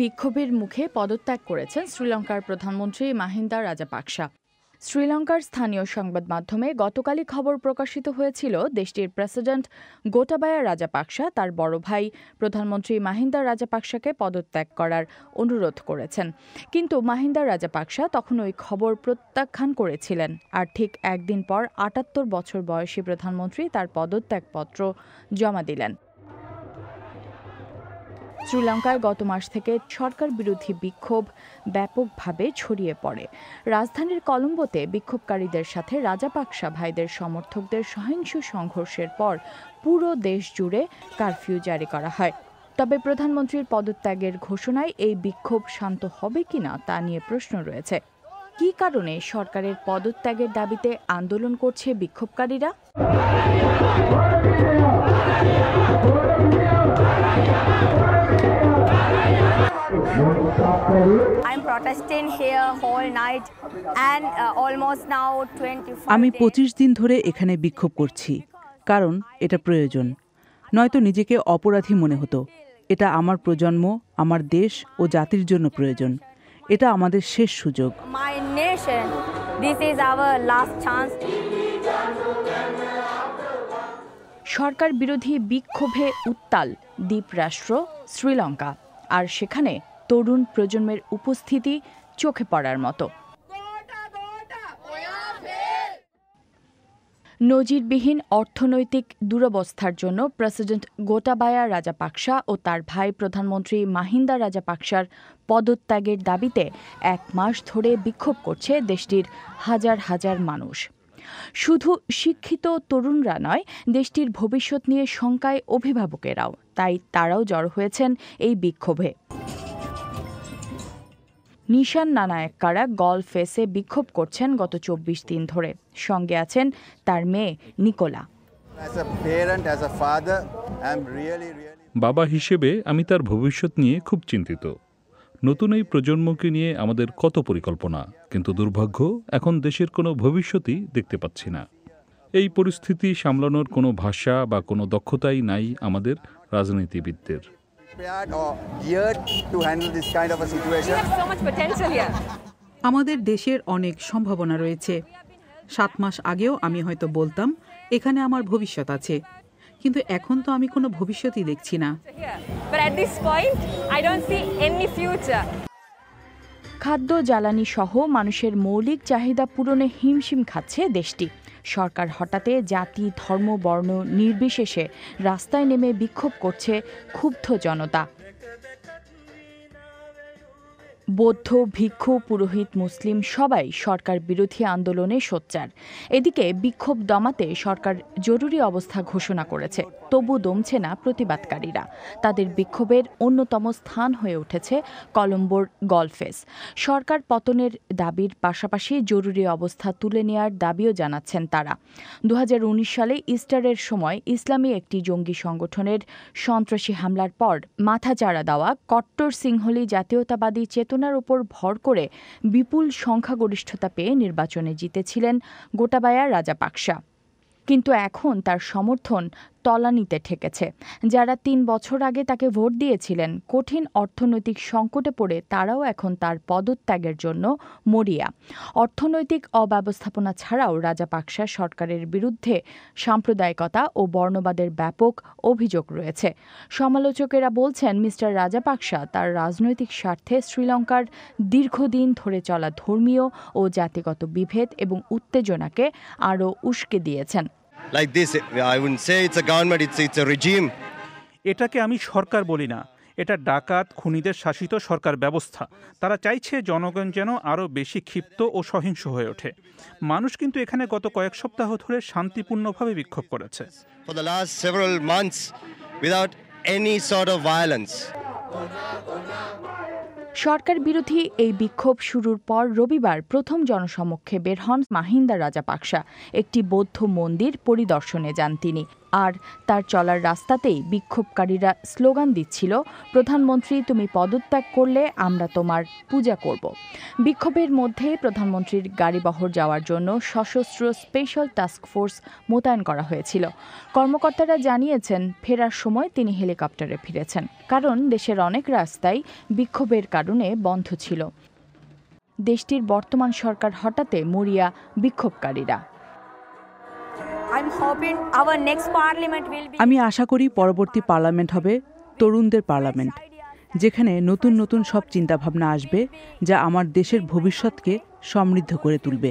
বিক্ষোভের মুখে পদত্যাগ করেছেন শ্রীলঙ্কার প্রধানমন্ত্রী মাহিন্দা রাজাপাকসা শ্রীলঙ্কার স্থানীয় সংবাদ মাধ্যমে গতকালই খবর প্রকাশিত হয়েছিল দেশটির প্রেসিডেন্ট গোটাবায়া রাজাপাকসা তার বড় ভাই প্রধানমন্ত্রী মাহিন্দা রাজাপাকসাকে পদত্যাগ করার অনুরোধ করেছেন কিন্তু মাহিন্দা রাজাপাকসা তখন ওই খবর প্রত্যাখ্যান করেছিলেন আর ঠিক একদিন পর আটাত্তর বছর বয়সী প্রধানমন্ত্রী তার পদত্যাগপত্র জমা দিলেন শ্রীলঙ্কায় গত মাস থেকে সরকার বিরোধী বিক্ষোভ ব্যাপকভাবে ছড়িয়ে পড়ে রাজধানীর কলম্বোতে বিক্ষোভকারীদের সাথে রাজাপাকসা ভাইদের সমর্থকদের সহিংস সংঘর্ষের পর পুরো দেশ জুড়ে কারফিউ জারি করা হয় তবে প্রধানমন্ত্রীর পদত্যাগের ঘোষণায় এই বিক্ষোভ শান্ত হবে কিনা তা নিয়ে প্রশ্ন রয়েছে কি কারণে সরকারের পদত্যাগের দাবিতে আন্দোলন করছে বিক্ষোভকারীরা Uh, আমি পঁচিশ দিন ধরে এখানে বিক্ষোভ করছি কারণ এটা প্রয়োজন নয়তো নিজেকে অপরাধী মনে হতো এটা আমার প্রজন্ম আমার দেশ ও জাতির জন্য প্রয়োজন এটা আমাদের শেষ সুযোগ this is our last chance সরকার বিরোধী বিক্ষোভে উত্তাল দ্বীপরাষ্ট্র শ্রীলঙ্কা আর সেখানে তরুণ প্রজন্মের উপস্থিতি চোখে পড়ার মতো নজিরবিহীন অর্থনৈতিক দুরবস্থার জন্য প্রেসিডেন্ট গোটাবায়া রাজাপাকসা ও তার ভাই প্রধানমন্ত্রী মাহিন্দা রাজাপাকসার পদত্যাগের দাবিতে এক মাস ধরে বিক্ষোভ করছে দেশটির হাজার হাজার মানুষ শুধু শিক্ষিত তরুণরা নয় দেশটির ভবিষ্যৎ নিয়ে শঙ্কায় অভিভাবকেরাও তাই তারাও জড় হয়েছেন এই বিক্ষোভে নিশান নানায়ককারা গল ফেসে বিক্ষোভ করছেন গত চব্বিশ দিন ধরে সঙ্গে আছেন তার মেয়ে নিকোলা বাবা হিসেবে আমি তার ভবিষ্যৎ নিয়ে খুব চিন্তিত নতুন এই প্রজন্মকে নিয়ে আমাদের কত পরিকল্পনা কিন্তু দুর্ভাগ্য এখন দেশের কোনো ভবিষ্যতই দেখতে পাচ্ছি না এই পরিস্থিতি সামলানোর কোনো ভাষা বা কোনো দক্ষতাই নাই আমাদের রাজনীতিবিদদের আমাদের দেশের অনেক সম্ভাবনা রয়েছে সাত মাস আগেও আমি হয়তো বলতাম এখানে আমার ভবিষ্যৎ আছে কিন্তু এখন তো আমি কোনো ভবিষ্যতই দেখছি না খাদ্য জ্বালানি সহ মানুষের মৌলিক চাহিদা পূরণে হিমশিম খাচ্ছে দেশটি সরকার হঠাতে জাতি ধর্ম বর্ণ নির্বিশেষে রাস্তায় নেমে বিক্ষোভ করছে ক্ষুব্ধ জনতা বৌদ্ধ ভিক্ষু পুরোহিত মুসলিম সবাই সরকার বিরোধী আন্দোলনে সোচ্চার এদিকে বিক্ষোভ দমাতে সরকার জরুরি অবস্থা ঘোষণা করেছে তবু দমছে না প্রতিবাদকারীরা তাদের বিক্ষোভের অন্যতম স্থান হয়ে উঠেছে কলম্বোর গলফেস সরকার পতনের দাবির পাশাপাশি জরুরি অবস্থা তুলে নেয়ার দাবিও জানাচ্ছেন তারা দু সালে ইস্টারের সময় ইসলামী একটি জঙ্গি সংগঠনের সন্ত্রাসী হামলার পর মাথাচাড়া দেওয়া কট্টর সিংহলি জাতীয়তাবাদী চেতন ঘটনার উপর ভর করে বিপুল সংখ্যাগরিষ্ঠতা পেয়ে নির্বাচনে জিতেছিলেন গোটাবায়া রাজাপাকসা কিন্তু এখন তার সমর্থন তলানিতে ঠেকেছে যারা তিন বছর আগে তাকে ভোট দিয়েছিলেন কঠিন অর্থনৈতিক সংকটে পড়ে তারাও এখন তার পদত্যাগের জন্য মরিয়া অর্থনৈতিক অব্যবস্থাপনা ছাড়াও রাজাপাকসা সরকারের বিরুদ্ধে সাম্প্রদায়িকতা ও বর্ণবাদের ব্যাপক অভিযোগ রয়েছে সমালোচকেরা বলছেন মিস্টার রাজাপাকসা তার রাজনৈতিক স্বার্থে শ্রীলঙ্কার দীর্ঘদিন ধরে চলা ধর্মীয় ও জাতিগত বিভেদ এবং উত্তেজনাকে আরও উস্কে দিয়েছেন like this I win say it's a government it's it's a regime এটাকে আমি সরকার বলি না এটা ডাকাত খুনিদের শাসিত সরকার ব্যবস্থা তারা চাইছে জনগণ যেন আরও বেশি ক্ষিপ্ত ও সহিংস হয়ে ওঠে মানুষ কিন্তু এখানে গত কয়েক সপ্তাহ ধরে শান্তিপূর্ণভাবে বিক্ষোভ করেছে For the last several months without any sort সরকার বিরোধী এই বিক্ষোভ শুরুর পর রবিবার প্রথম জনসমক্ষে বের হন মাহিন্দা রাজাপাকসা একটি বৌদ্ধ মন্দির পরিদর্শনে যান তিনি আর তার চলার রাস্তাতেই বিক্ষোভকারীরা স্লোগান দিচ্ছিল প্রধানমন্ত্রী তুমি পদত্যাগ করলে আমরা তোমার পূজা করব বিক্ষোভের মধ্যে প্রধানমন্ত্রীর গাড়িবহর যাওয়ার জন্য সশস্ত্র স্পেশাল টাস্ক ফোর্স মোতায়েন করা হয়েছিল কর্মকর্তারা জানিয়েছেন ফেরার সময় তিনি হেলিকপ্টারে ফিরেছেন কারণ দেশের অনেক রাস্তাই বিক্ষোভের কারণে বন্ধ ছিল দেশটির বর্তমান সরকার হঠাতে মরিয়া বিক্ষোভকারীরা আমি আশা করি পরবর্তী পার্লামেন্ট হবে তরুণদের পার্লামেন্ট যেখানে নতুন নতুন সব চিন্তাভাবনা আসবে যা আমার দেশের ভবিষ্যৎকে সমৃদ্ধ করে তুলবে